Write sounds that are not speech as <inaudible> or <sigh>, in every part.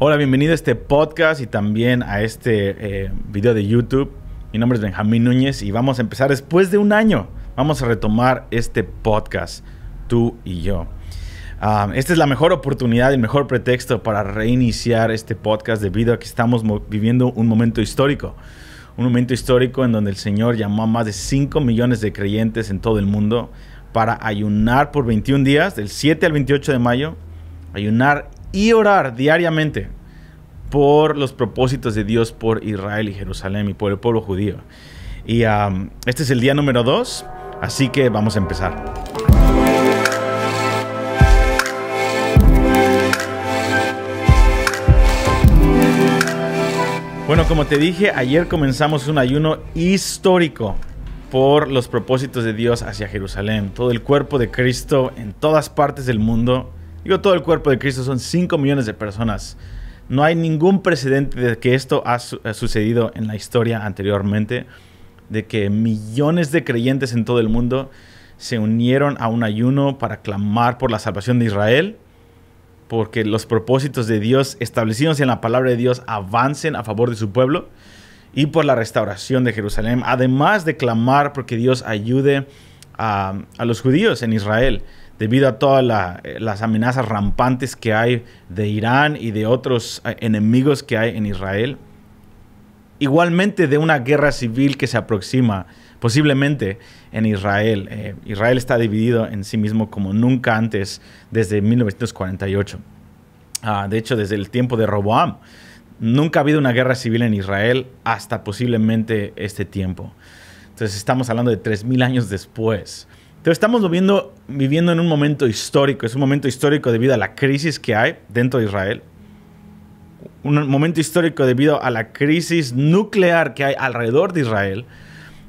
Hola, bienvenido a este podcast y también a este eh, video de YouTube. Mi nombre es Benjamín Núñez y vamos a empezar después de un año. Vamos a retomar este podcast, tú y yo. Ah, esta es la mejor oportunidad, el mejor pretexto para reiniciar este podcast debido a que estamos viviendo un momento histórico. Un momento histórico en donde el Señor llamó a más de 5 millones de creyentes en todo el mundo para ayunar por 21 días, del 7 al 28 de mayo ayunar y orar diariamente por los propósitos de Dios por Israel y Jerusalén y por el pueblo judío. Y este es el día número dos, así que vamos a empezar. Bueno, como te dije, ayer comenzamos un ayuno histórico por los propósitos de Dios hacia Jerusalén. Todo el cuerpo de Cristo en todas partes del mundo Digo, todo el cuerpo de Cristo son 5 millones de personas. No hay ningún precedente de que esto ha, sucedido en la historia anteriormente, de que millones de creyentes en todo el mundo se unieron a un ayuno para clamar por la salvación de Israel, porque los propósitos de Dios establecidos en la palabra de Dios avancen a favor de su pueblo y por la restauración de Jerusalén, además de clamar porque Dios ayude a los judíos en Israel debido a todas eh, las amenazas rampantes que hay de Irán y de otros eh, enemigos que hay en Israel. Igualmente de una guerra civil que se aproxima posiblemente en Israel. Eh, Israel está dividido en sí mismo como nunca antes desde 1948. Ah, de hecho, desde el tiempo de Roboam. Nunca ha habido una guerra civil en Israel hasta posiblemente este tiempo. Entonces estamos hablando de 3.000 años después. Entonces estamos viviendo, en un momento histórico, es un momento histórico debido a la crisis que hay dentro de Israel, un momento histórico debido a la crisis nuclear que hay alrededor de Israel,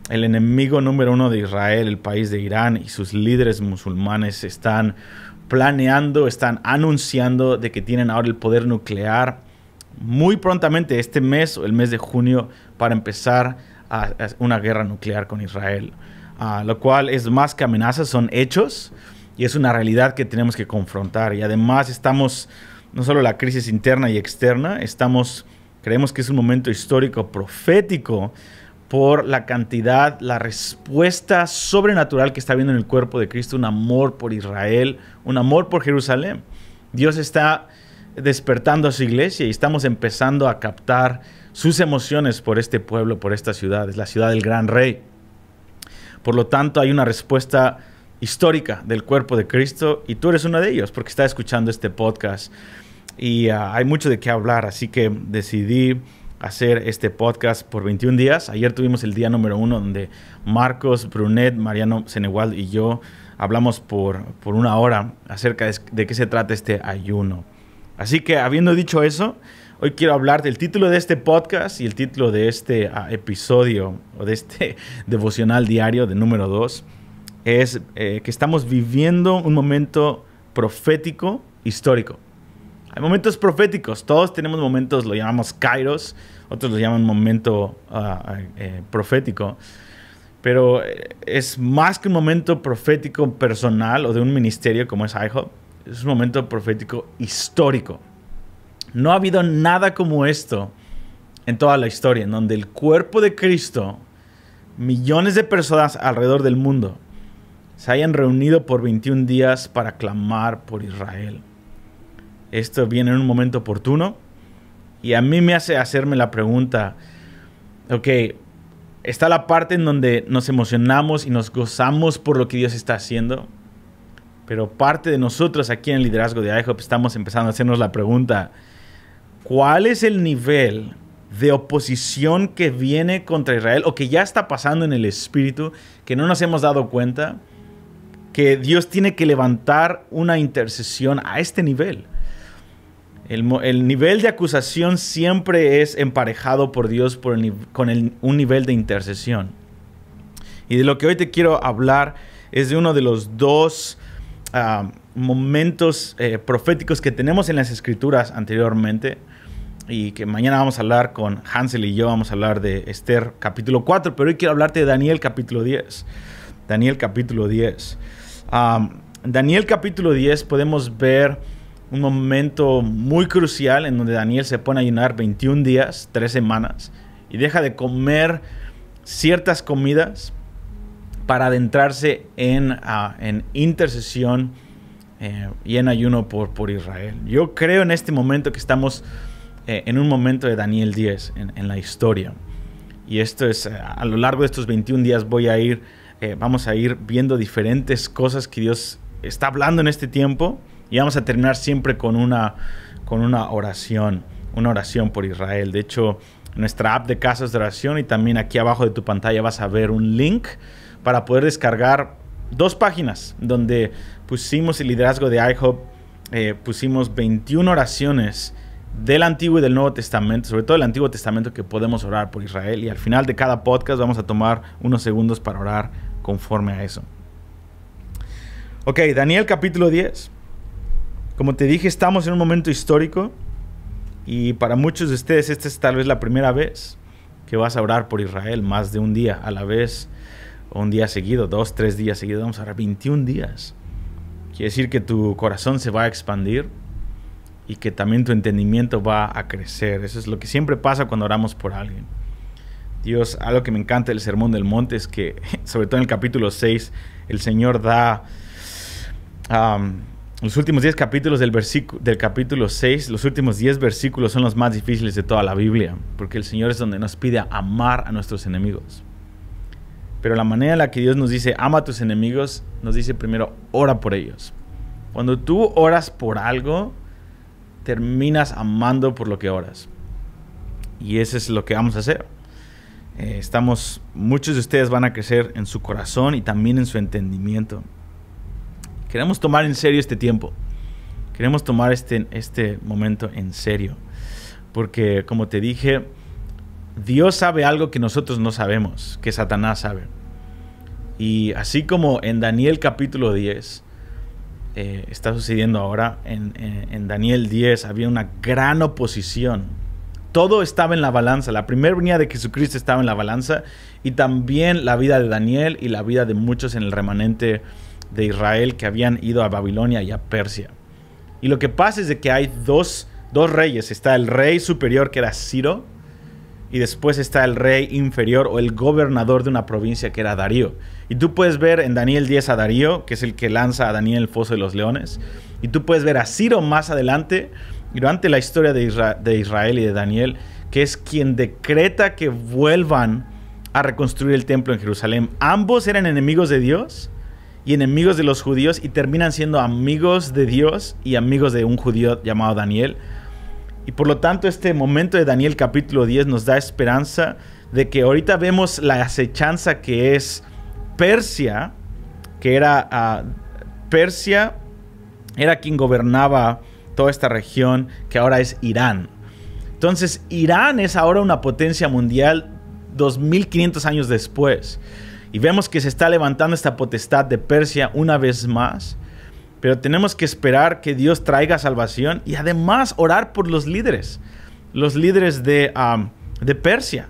el enemigo número uno de Israel, el país de Irán y sus líderes musulmanes están planeando, están anunciando de que tienen ahora el poder nuclear muy prontamente, este mes o el mes de junio, para empezar una guerra nuclear con Israel. Ah, lo cual es más que amenazas, son hechos y es una realidad que tenemos que confrontar. Y además estamos, no solo la crisis interna y externa, estamos, creemos que es un momento histórico, profético, por la cantidad, la respuesta sobrenatural que está viendo en el cuerpo de Cristo, un amor por Israel, un amor por Jerusalén. Dios está despertando a su iglesia y estamos empezando a captar sus emociones por este pueblo, por esta ciudad. Es la ciudad del gran rey. Por lo tanto, hay una respuesta histórica del cuerpo de Cristo y tú eres uno de ellos porque estás escuchando este podcast y ah, hay mucho de qué hablar, así que decidí hacer este podcast por 21 días. Ayer tuvimos el día número uno donde Marcos, Brunet, Mariano Senegual y yo hablamos por, por una hora acerca de qué se trata este ayuno. Así que habiendo dicho eso, Hoy quiero hablar del título de este podcast y el título de este ah, episodio o de este <laughs> devocional diario de número 2 es eh, que estamos viviendo un momento profético histórico. Hay momentos proféticos, todos tenemos momentos, lo llamamos kairos, otros lo llaman momento ah, eh, eh, profético, pero es más que un momento profético personal o de un ministerio como es IHOP, es un momento profético histórico. No ha habido nada como esto en toda la historia, en donde el cuerpo de Cristo, millones de personas alrededor del mundo, se hayan reunido por 21 días para clamar por Israel. Esto viene en un momento oportuno y a mí me hace hacerme la pregunta, ok, está la parte en donde nos emocionamos y nos gozamos por lo que Dios está haciendo, pero parte de nosotros aquí en el liderazgo de IHOP estamos empezando a hacernos la pregunta, cuál es el nivel de oposición que viene contra Israel o que ya está pasando en el espíritu, que no nos hemos dado cuenta, que Dios tiene que levantar una intercesión a este nivel. El, el nivel de acusación siempre es emparejado por Dios por con el, un nivel de intercesión. Y de lo que hoy te quiero hablar es de uno de los dos ah, momentos eh, proféticos que tenemos en las escrituras anteriormente y que mañana vamos a hablar con Hansel y yo, vamos a hablar de Esther capítulo 4, pero hoy quiero hablarte de Daniel capítulo 10. Daniel capítulo 10. Daniel capítulo 10 podemos ver un momento muy crucial en donde Daniel se pone a ayunar 21 días, 3 semanas, y deja de comer ciertas comidas para adentrarse en, ah, en intercesión eh, y en ayuno por, por Israel. Yo creo en este momento que estamos eh, en un momento de Daniel 10 en, la historia. Y esto es, eh, a lo largo de estos 21 días voy a ir, eh, vamos a ir viendo diferentes cosas que Dios está hablando en este tiempo y vamos a terminar siempre con una, con una oración, una oración por Israel. De hecho, nuestra app de casas de oración y también aquí abajo de tu pantalla vas a ver un link para poder descargar dos páginas donde pusimos el liderazgo de IHOP, pusimos 21 oraciones del Antiguo y del Nuevo Testamento, sobre todo el Antiguo Testamento, que podemos orar por Israel. Y al final de cada podcast vamos a tomar unos segundos para orar conforme a eso. Ok, Daniel capítulo 10. Como te dije, estamos en un momento histórico y para muchos de ustedes esta es tal vez la primera vez que vas a orar por Israel, más de un día a la vez, o un día seguido, dos, tres días seguidos, vamos a orar 21 días. Quiere decir que tu corazón se va a expandir y que también tu entendimiento va a crecer. Eso es lo que siempre pasa cuando oramos por alguien. Dios, algo que me encanta del Sermón del Monte es que, <laughs> sobre todo en el capítulo 6, el Señor da... los últimos 10 capítulos del, del capítulo 6, los últimos 10 versículos son los más difíciles de toda la Biblia, porque el Señor es donde nos pide amar a nuestros enemigos. Pero la manera en la que Dios nos dice, ama a tus enemigos, nos dice primero, ora por ellos. Cuando tú oras por algo, terminas amando por lo que oras. Y eso es lo que vamos a hacer. Eh, estamos, muchos de ustedes van a crecer en su corazón y también en su entendimiento. Queremos tomar en serio este tiempo. Queremos tomar este, este momento en serio. Porque, como te dije, Dios sabe algo que nosotros no sabemos, que Satanás sabe. Y así como en Daniel capítulo 10, eh, está sucediendo ahora en, Daniel 10. Había una gran oposición. Todo estaba en la balanza. La primera venida de Jesucristo estaba en la balanza y también la vida de Daniel y la vida de muchos en el remanente de Israel que habían ido a Babilonia y a Persia. Y lo que pasa es de que hay dos, dos reyes. Está el rey superior que era Ciro, y después está el rey inferior o el gobernador de una provincia que era Darío. Y tú puedes ver en Daniel 10 a Darío, que es el que lanza a Daniel el foso de los leones. Y tú puedes ver a Ciro más adelante, durante la historia de, de Israel y de Daniel, que es quien decreta que vuelvan a reconstruir el templo en Jerusalén. Ambos eran enemigos de Dios y enemigos de los judíos y terminan siendo amigos de Dios y amigos de un judío llamado Daniel. Y por lo tanto este momento de Daniel capítulo 10 nos da esperanza de que ahorita vemos la acechanza que es Persia, que era ah, Persia, era quien gobernaba toda esta región, que ahora es Irán. Entonces Irán es ahora una potencia mundial 2500 años después. Y vemos que se está levantando esta potestad de Persia una vez más. Pero tenemos que esperar que Dios traiga salvación y además orar por los líderes, los líderes de, de Persia.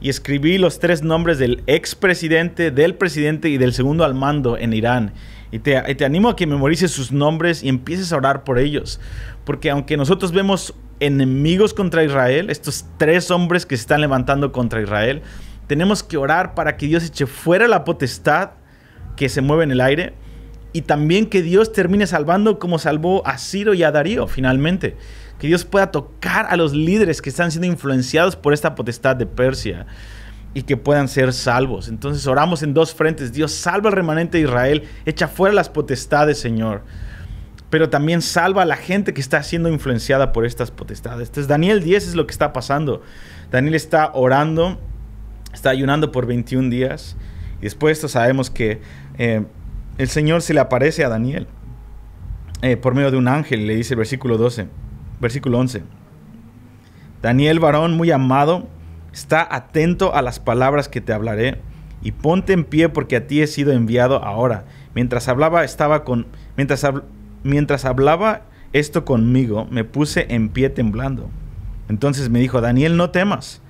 Y escribí los tres nombres del expresidente, del presidente y del segundo al mando en Irán. Y te, te animo a que memorices sus nombres y empieces a orar por ellos. Porque aunque nosotros vemos enemigos contra Israel, estos tres hombres que se están levantando contra Israel, tenemos que orar para que Dios eche fuera la potestad que se mueve en el aire y también que Dios termine salvando como salvó a Ciro y a Darío finalmente. Que Dios pueda tocar a los líderes que están siendo influenciados por esta potestad de Persia y que puedan ser salvos. Entonces oramos en dos frentes. Dios salva al remanente de Israel, echa fuera las potestades, Señor. Pero también salva a la gente que está siendo influenciada por estas potestades. Entonces Daniel 10 es lo que está pasando. Daniel está orando, está ayunando por 21 días. Y después esto sabemos que... Eh, el Señor se le aparece a Daniel eh, por medio de un ángel, le dice el versículo 12, versículo 11. Daniel, varón muy amado, está atento a las palabras que te hablaré y ponte en pie porque a ti he sido enviado ahora. Mientras hablaba estaba con mientras, mientras hablaba esto conmigo, me puse en pie temblando. Entonces me dijo, "Daniel, no temas,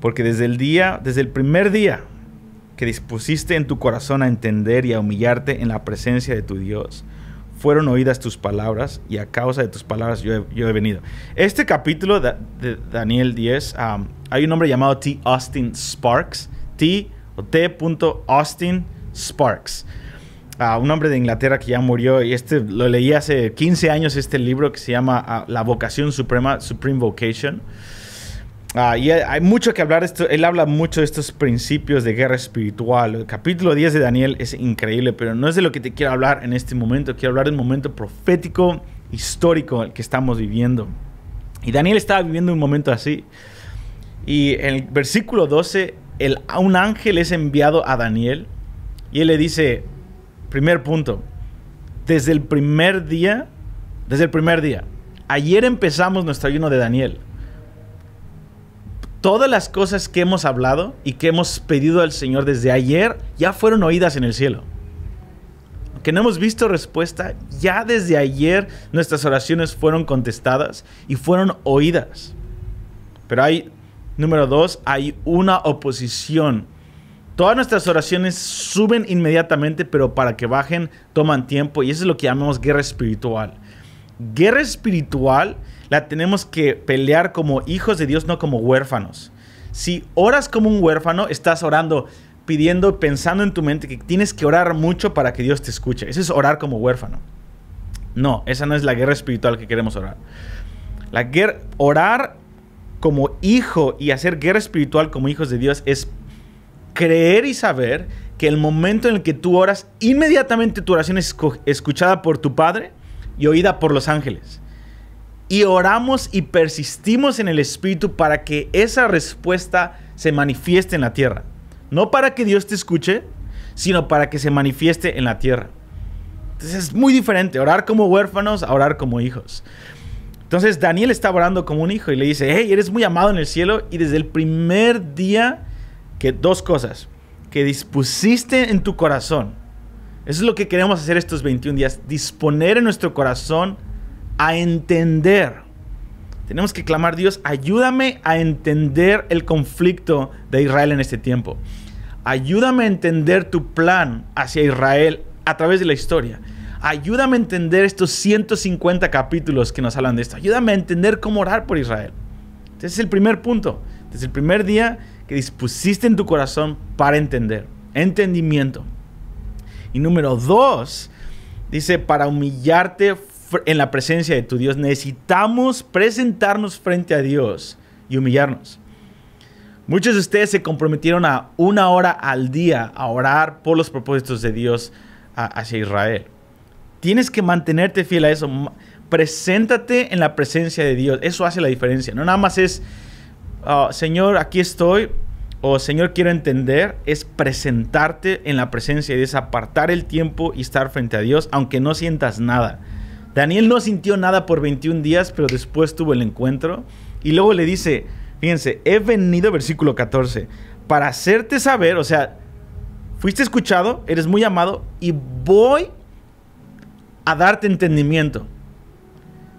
porque desde el día, desde el primer día que dispusiste en tu corazón a entender y a humillarte en la presencia de tu Dios. Fueron oídas tus palabras y a causa de tus palabras yo he, venido. Este capítulo de, Daniel 10, hay un hombre llamado T. Austin Sparks. T. o T. Austin Sparks. Ah, un hombre de Inglaterra que ya murió y este lo leí hace 15 años este libro que se llama ah, La vocación suprema, Supreme Vocation. Ah, y hay mucho que hablar. Esto, él habla mucho de estos principios de guerra espiritual. El capítulo 10 de Daniel es increíble, pero no es de lo que te quiero hablar en este momento. Quiero hablar de un momento profético, histórico, el que estamos viviendo. Y Daniel estaba viviendo un momento así. Y en el versículo 12, el, un ángel es enviado a Daniel y él le dice, primer punto, desde el primer día, desde el primer día, ayer empezamos nuestro ayuno de Daniel todas las cosas que hemos hablado y que hemos pedido al Señor desde ayer ya fueron oídas en el cielo. Que no hemos visto respuesta, ya desde ayer nuestras oraciones fueron contestadas y fueron oídas. Pero hay, número dos, hay una oposición. Todas nuestras oraciones suben inmediatamente, pero para que bajen toman tiempo y eso es lo que llamamos guerra espiritual guerra espiritual la tenemos que pelear como hijos de Dios, no como huérfanos. Si oras como un huérfano, estás orando, pidiendo, pensando en tu mente que tienes que orar mucho para que Dios te escuche. Eso es orar como huérfano. No, esa no es la guerra espiritual que queremos orar. La guerra, orar como hijo y hacer guerra espiritual como hijos de Dios es creer y saber que el momento en el que tú oras, inmediatamente tu oración es escuchada por tu Padre y oída por los ángeles. Y oramos y persistimos en el Espíritu para que esa respuesta se manifieste en la tierra. No para que Dios te escuche, sino para que se manifieste en la tierra. Entonces es muy diferente orar como huérfanos a orar como hijos. Entonces Daniel está orando como un hijo y le dice, hey, eres muy amado en el cielo y desde el primer día que dos cosas, que dispusiste en tu corazón eso es lo que queremos hacer estos 21 días, disponer en nuestro corazón a entender. Tenemos que clamar, Dios, ayúdame a entender el conflicto de Israel en este tiempo. Ayúdame a entender tu plan hacia Israel a través de la historia. Ayúdame a entender estos 150 capítulos que nos hablan de esto. Ayúdame a entender cómo orar por Israel. Ese es el primer punto. Desde el primer día que dispusiste en tu corazón para entender. Entendimiento. Y número dos, dice, para humillarte en la presencia de tu Dios, necesitamos presentarnos frente a Dios y humillarnos. Muchos de ustedes se comprometieron a una hora al día a orar por los propósitos de Dios hacia Israel. Tienes que mantenerte fiel a eso. Preséntate en la presencia de Dios. Eso hace la diferencia. No nada más es, ah, Señor, aquí estoy, o Señor quiero entender es presentarte en la presencia y es apartar el tiempo y estar frente a Dios, aunque no sientas nada. Daniel no sintió nada por 21 días, pero después tuvo el encuentro y luego le dice, fíjense, he venido, versículo 14, para hacerte saber, o sea, fuiste escuchado, eres muy amado y voy a darte entendimiento.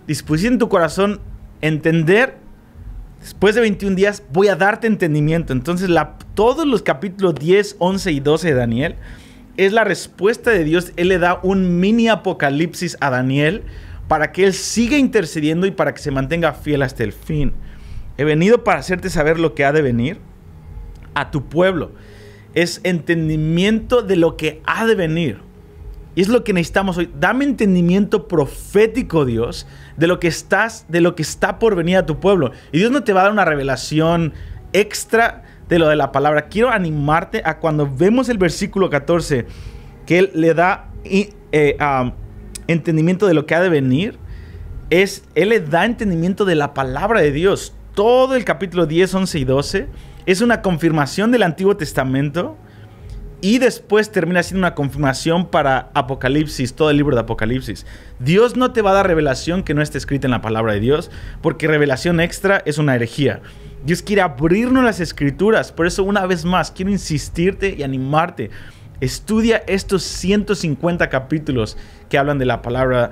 Dispusiste en tu corazón entender Después de 21 días voy a darte entendimiento. Entonces, la, todos los capítulos 10, 11 y 12 de Daniel es la respuesta de Dios. Él le da un mini apocalipsis a Daniel para que él siga intercediendo y para que se mantenga fiel hasta el fin. He venido para hacerte saber lo que ha de venir a tu pueblo. Es entendimiento de lo que ha de venir. Y es lo que necesitamos hoy. Dame entendimiento profético, Dios, de lo que estás, de lo que está por venir a tu pueblo. Y Dios no te va a dar una revelación extra de lo de la palabra. Quiero animarte a cuando vemos el versículo 14, que él le da eh, entendimiento de lo que ha de venir. Es, él le da entendimiento de la palabra de Dios. Todo el capítulo 10, 11 y 12 es una confirmación del Antiguo Testamento y después termina siendo una confirmación para Apocalipsis, todo el libro de Apocalipsis. Dios no te va a dar revelación que no esté escrita en la palabra de Dios, porque revelación extra es una herejía. Dios quiere abrirnos las escrituras, por eso una vez más quiero insistirte y animarte. Estudia estos 150 capítulos que hablan de la palabra,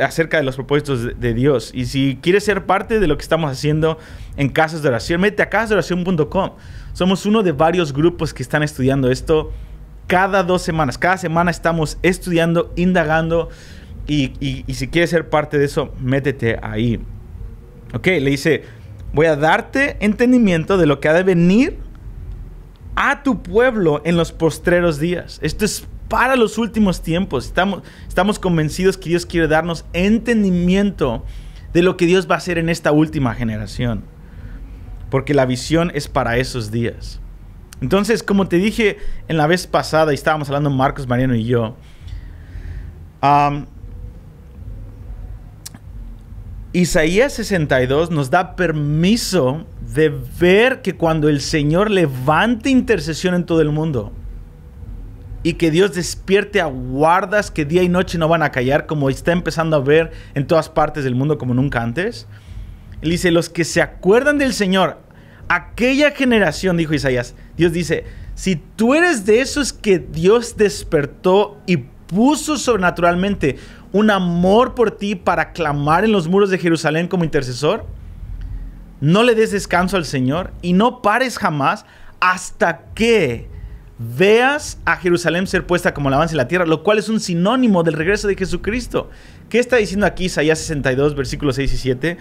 acerca de los propósitos de, Dios. Y si quieres ser parte de lo que estamos haciendo en Casas de Oración, mete a casasdeoración.com. Somos uno de varios grupos que están estudiando esto cada dos semanas. Cada semana estamos estudiando, indagando y, si quieres ser parte de eso, métete ahí. Ok, le dice, voy a darte entendimiento de lo que ha de venir a tu pueblo en los postreros días. Esto es para los últimos tiempos. Estamos, estamos convencidos que Dios quiere darnos entendimiento de lo que Dios va a hacer en esta última generación porque la visión es para esos días. Entonces, como te dije en la vez pasada, y estábamos hablando Marcos Mariano y yo, Isaías 62 nos da permiso de ver que cuando el Señor levante intercesión en todo el mundo y que Dios despierte a guardas que día y noche no van a callar, como está empezando a ver en todas partes del mundo como nunca antes, él dice, los que se acuerdan del Señor, aquella generación, dijo Isaías, Dios dice, si tú eres de esos que Dios despertó y puso sobrenaturalmente un amor por ti para clamar en los muros de Jerusalén como intercesor, no le des descanso al Señor y no pares jamás hasta que veas a Jerusalén ser puesta como avance en la tierra, lo cual es un sinónimo del regreso de Jesucristo. ¿Qué está diciendo aquí Isaías 62, versículos 6 y 7?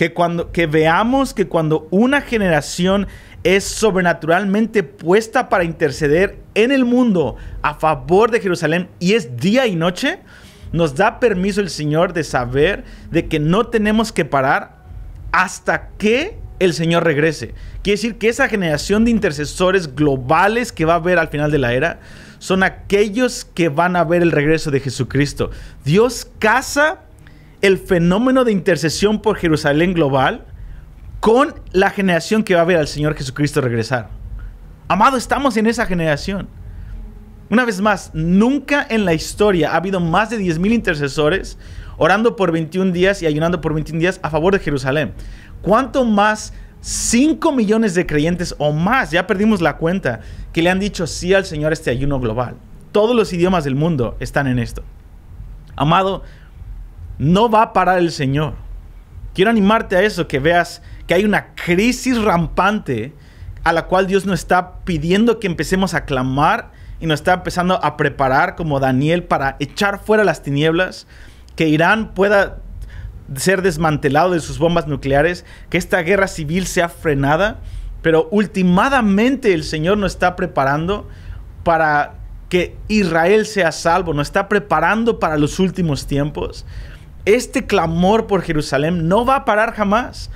Que cuando que veamos que cuando una generación es sobrenaturalmente puesta para interceder en el mundo a favor de Jerusalén y es día y noche, nos da permiso el Señor de saber de que no tenemos que parar hasta que el Señor regrese. Quiere decir que esa generación de intercesores globales que va a haber al final de la era son aquellos que van a ver el regreso de Jesucristo. Dios casa el fenómeno de intercesión por Jerusalén global con la generación que va a ver al Señor Jesucristo regresar. Amado, estamos en esa generación. Una vez más, nunca en la historia ha habido más de 10.000 intercesores orando por 21 días y ayunando por 21 días a favor de Jerusalén. ¿Cuánto más 5 millones de creyentes o más, ya perdimos la cuenta, que le han dicho sí al Señor este ayuno global? Todos los idiomas del mundo están en esto. Amado, no va a parar el Señor. Quiero animarte a eso, que veas que hay una crisis rampante a la cual Dios nos está pidiendo que empecemos a clamar y nos está empezando a preparar como Daniel para echar fuera las tinieblas, que Irán pueda ser desmantelado de sus bombas nucleares, que esta guerra civil sea frenada, pero ultimadamente el Señor nos está preparando para que Israel sea salvo, nos está preparando para los últimos tiempos. Este clamor por Jerusalén no va a parar jamás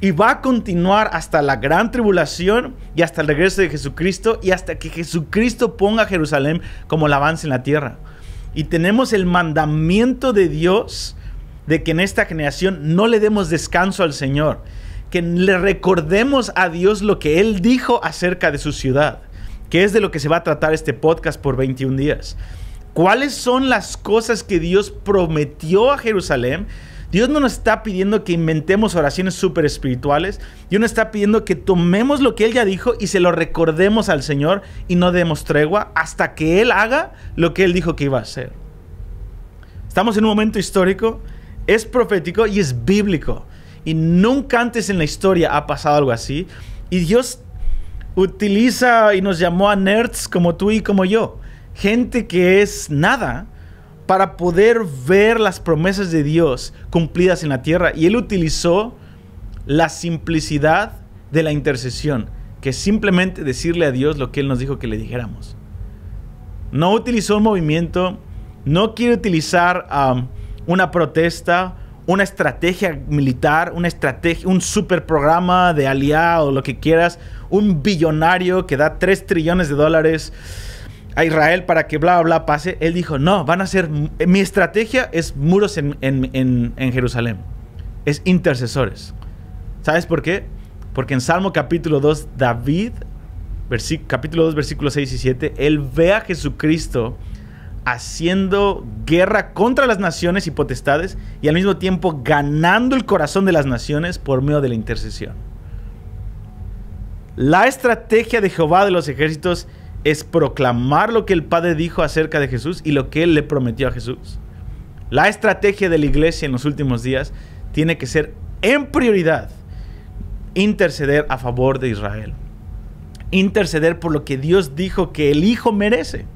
y va a continuar hasta la gran tribulación y hasta el regreso de Jesucristo y hasta que Jesucristo ponga Jerusalén como avance en la tierra. Y tenemos el mandamiento de Dios de que en esta generación no le demos descanso al Señor, que le recordemos a Dios lo que Él dijo acerca de su ciudad, que es de lo que se va a tratar este podcast por 21 días cuáles son las cosas que Dios prometió a Jerusalén. Dios no nos está pidiendo que inventemos oraciones súper espirituales. Dios nos está pidiendo que tomemos lo que Él ya dijo y se lo recordemos al Señor y no demos tregua hasta que Él haga lo que Él dijo que iba a hacer. Estamos en un momento histórico, es profético y es bíblico. Y nunca antes en la historia ha pasado algo así. Y Dios utiliza y nos llamó a nerds como tú y como yo gente que es nada para poder ver las promesas de Dios cumplidas en la tierra. Y él utilizó la simplicidad de la intercesión, que es simplemente decirle a Dios lo que él nos dijo que le dijéramos. No utilizó un movimiento, no quiere utilizar una protesta, una estrategia militar, una estrategia, un super programa de aliado, lo que quieras, un billonario que da 3 trillones de dólares a Israel para que bla, bla bla pase, él dijo, no, van a ser, mi estrategia es muros en, en Jerusalén, es intercesores. ¿Sabes por qué? Porque en Salmo capítulo 2, David, capítulo 2, versículos 6 y 7, él ve a Jesucristo haciendo guerra contra las naciones y potestades y al mismo tiempo ganando el corazón de las naciones por medio de la intercesión. La estrategia de Jehová de los ejércitos es proclamar lo que el Padre dijo acerca de Jesús y lo que Él le prometió a Jesús. La estrategia de la iglesia en los últimos días tiene que ser en prioridad interceder a favor de Israel. Interceder por lo que Dios dijo que el Hijo merece.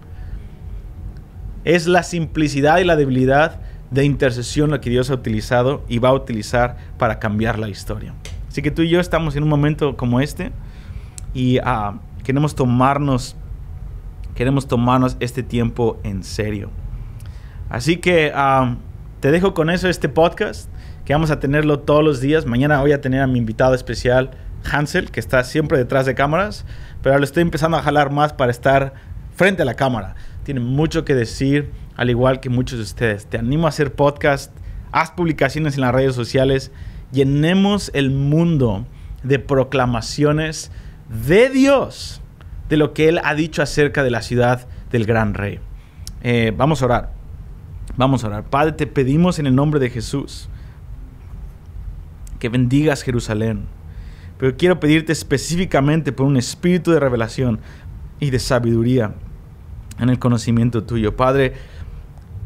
Es la simplicidad y la debilidad de intercesión lo que Dios ha utilizado y va a utilizar para cambiar la historia. Así que tú y yo estamos en un momento como este y ah, queremos tomarnos queremos tomarnos este tiempo en serio. Así que te dejo con eso este podcast, que vamos a tenerlo todos los días. Mañana voy a tener a mi invitado especial, Hansel, que está siempre detrás de cámaras, pero lo estoy empezando a jalar más para estar frente a la cámara. Tiene mucho que decir, al igual que muchos de ustedes. Te animo a hacer podcast, haz publicaciones en las redes sociales, llenemos el mundo de proclamaciones de Dios de lo que él ha dicho acerca de la ciudad del gran rey. Eh, vamos a orar. Vamos a orar. Padre, te pedimos en el nombre de Jesús que bendigas Jerusalén. Pero quiero pedirte específicamente por un espíritu de revelación y de sabiduría en el conocimiento tuyo. Padre,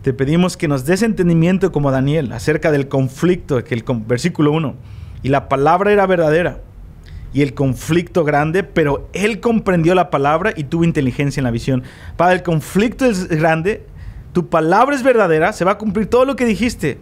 te pedimos que nos des entendimiento como Daniel acerca del conflicto, que el versículo 1, y la palabra era verdadera, y el conflicto grande, pero él comprendió la palabra y tuvo inteligencia en la visión. Para el conflicto es grande, tu palabra es verdadera, se va a cumplir todo lo que dijiste.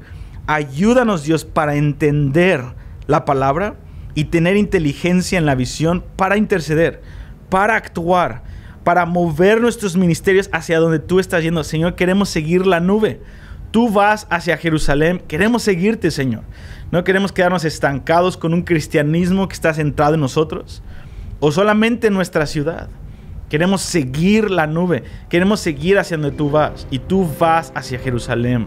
Ayúdanos Dios para entender la palabra y tener inteligencia en la visión para interceder, para actuar, para mover nuestros ministerios hacia donde tú estás yendo. Señor, queremos seguir la nube. Tú vas hacia Jerusalén, queremos seguirte, Señor. No queremos quedarnos estancados con un cristianismo que está centrado en nosotros o solamente en nuestra ciudad. Queremos seguir la nube, queremos seguir hacia donde tú vas y tú vas hacia Jerusalén.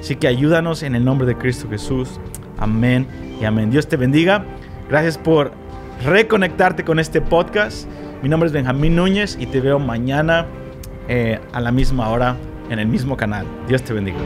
Así que ayúdanos en el nombre de Cristo Jesús. Amén y amén. Dios te bendiga. Gracias por reconectarte con este podcast. Mi nombre es Benjamín Núñez y te veo mañana eh, a la misma hora en el mismo canal. Dios te bendiga.